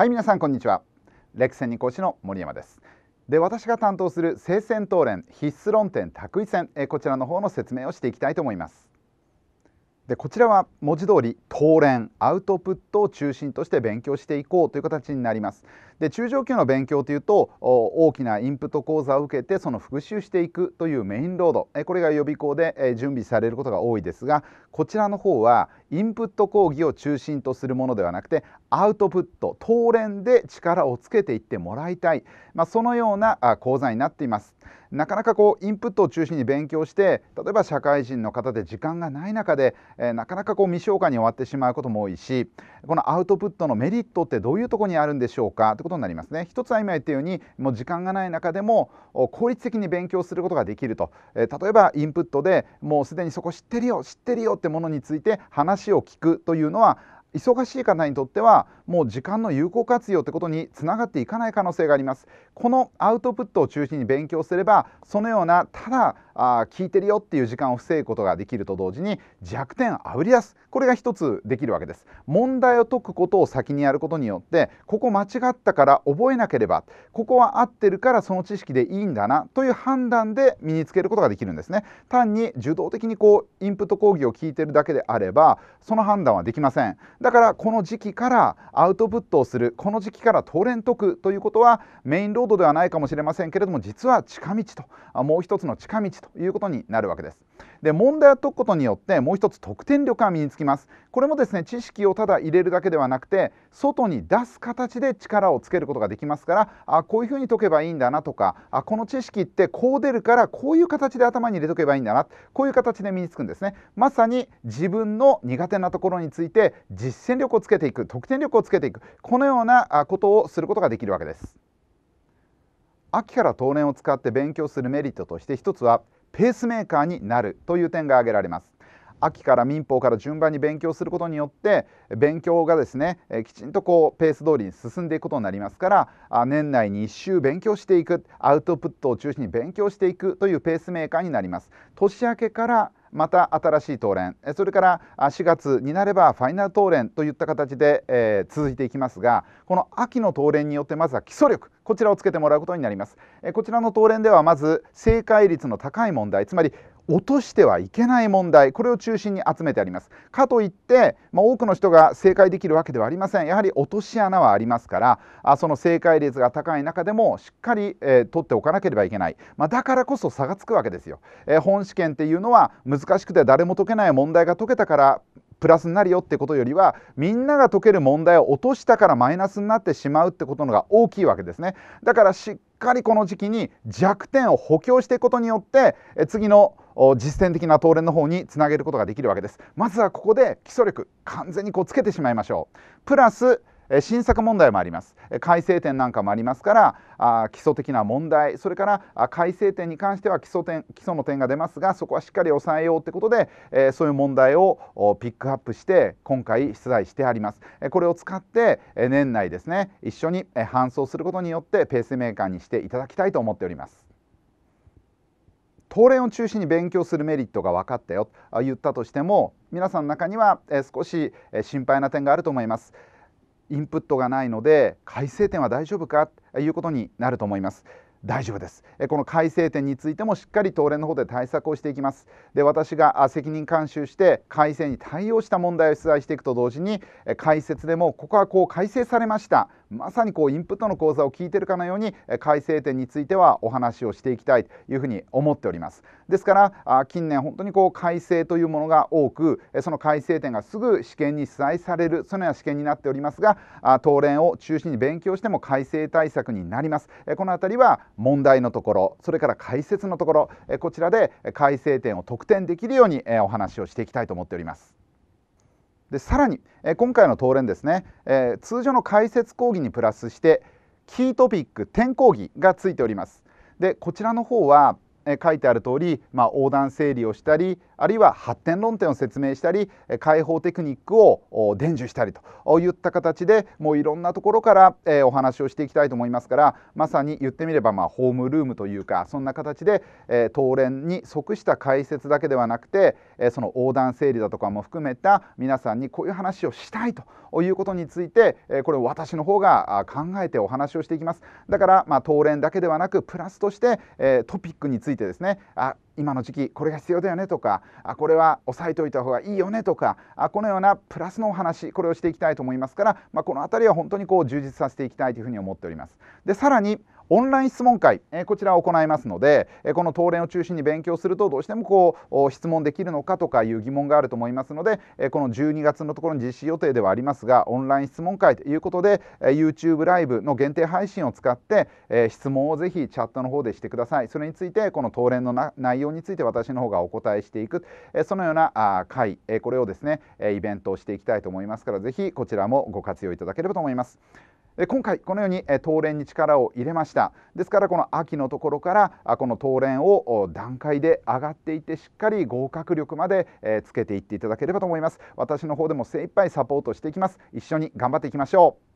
はい皆さんこんにちはレクセンニ講師の森山ですで私が担当する聖戦討論必須論点択一戦えこちらの方の説明をしていきたいと思いますでこちらは文字通り討論アウトプットを中心として勉強していこうという形になりますで中上級の勉強というと大きなインプット講座を受けてその復習していくというメインロード、えこれが予備校で、え準備されることが多いですがこちらの方はインプット講義を中心とするものではなくてアウトプット当連で力をつけていってもらいたい、まあ、そのような講座になっています。なかなかこうインプットを中心に勉強して例えば社会人の方で時間がない中で、えー、なかなかこう未消化に終わってしまうことも多いしこのアウトプットのメリットってどういうとこにあるんでしょうかとことになりますね一つは今言ったようにもう時間がない中でも効率的に勉強することができると、え例えばインプットでもうすでにそこ知ってるよ知ってるよってものについて話を聞くというのは忙しい方にとってはもう時間の有効活用ってことにつながっていかない可能性がありますこのアウトプットを中心に勉強すればそのようなただあ聞いてるよっていう時間を防ぐことができると同時に弱点をあぶり出すこれが一つできるわけです問題を解くことを先にやることによってここ間違ったから覚えなければここは合ってるからその知識でいいんだなという判断で身につけることができるんですね単に受動的にこうインプット講義を聞いてるだけであればその判断はできませんだからこの時期からアウトプットをするこの時期からトレン解くということはメインロードではないかもしれませんけれども実は近道ともう一つの近道とということになるわけです。で問題を解くことによってもう一つ得点力が身につきますこれもですね知識をただ入れるだけではなくて外に出す形で力をつけることができますからあこういうふうに解けばいいんだなとかあこの知識ってこう出るからこういう形で頭に入れとけばいいんだなこういう形で身につくんですねまさに自分の苦手なところについて実践力をつけていく得点力をつけていくこのようなことをすることができるわけです秋から東年を使って勉強するメリットとして一つはペースメーカーになるという点が挙げられます秋から民法から順番に勉強することによって勉強がですねきちんとこうペース通りに進んでいくことになりますから年内に1周勉強していくアウトプットを中心に勉強していくというペースメーカーになります。年明けからまた新しい東連それから4月になればファイナル東連といった形で、えー、続いていきますがこの秋の東連によってまずは基礎力こちらをつけてもらうことになります、えー、こちらの東連ではまず正解率の高い問題つまり落としてはいけない問題これを中心に集めてありますかといって、まあ、多くの人が正解できるわけではありませんやはり落とし穴はありますからあその正解率が高い中でもしっかり、えー、取っておかなければいけない、まあ、だからこそ差がつくわけですよ、えー、本試験っていうのは難しくて誰も解けない問題が解けたからプラスになるよってことよりはみんなが解ける問題を落としたからマイナスになってしまうってことのが大きいわけですね。だからしっかりこの時期に弱点を補強していくことによってえ次の実践的な東練の方につなげることができるわけですまずはここで基礎力完全にこうつけてしまいましょうプラス新作問題もあります改正点なんかもありますからあ基礎的な問題それから改正点に関しては基礎点基礎の点が出ますがそこはしっかり抑えようってことで、えそういう問題をピックアップして今回出題してありますこれを使って年内ですね一緒に搬送することによってペースメーカーにしていただきたいと思っております東連を中心に勉強するメリットが分かったよと言ったとしても皆さんの中には少し心配な点があると思いますインプットがないので改正点は大丈夫かということになると思います。大丈夫ですこの改正点についてもしっかり東連の方で対策をしていきますで私が責任監修して改正に対応した問題を出題していくと同時に解説でもここはこう改正されましたまさにこうインプットの講座を聞いてるかのように改正点についてはお話をしていきたいというふうに思っておりますですから近年本当にこう改正というものが多くその改正点がすぐ試験に記載されるそのような試験になっておりますが東連を中心に勉強しても改正対策になりますこの辺りは問題のところそれから解説のところこちらで改正点を得点できるようにお話をしていきたいと思っておりますでさらに、え今回の討論ですね、えー、通常の解説講義にプラスしてキートピック点講義がついておりますでこちらの方は書いてある通り、まあ、横断整理をしたりあるいは発展論点を説明したり解放テクニックを伝授したりといった形でもういろんなところからお話をしていきたいと思いますからまさに言ってみればまあホームルームというかそんな形で当連に即した解説だけではなくてその横断整理だとかも含めた皆さんにこういう話をしたいということについてこれ私の方が考えてお話をしていきます。だからまあ当連だけではなくプラスとしてトピックについててですねあ今の時期これが必要だよねとかあこれは押さえておいた方がいいよねとかあこのようなプラスのお話これをしていきたいと思いますから、まあ、この辺りは本当にこう充実させていきたいというふうに思っております。でさらにオンライン質問会、えこちらを行いますので、えこの東連を中心に勉強するとどうしてもこう質問できるのかとかいう疑問があると思いますので、えこの12月のところに実施予定ではありますがオンライン質問会ということで、え YouTube ライブの限定配信を使って、え質問をぜひチャットの方でしてくださいそれについてこの東連の内容について私の方がお答えしていく、えそのようなあ会、えこれをですねイベントをしていきたいと思いますからぜひこちらもご活用いただければと思います。今回このように東連に力を入れましたですからこの秋のところからこの東連を段階で上がっていってしっかり合格力までつけていっていただければと思います私の方でも精一杯サポートしていきます一緒に頑張っていきましょう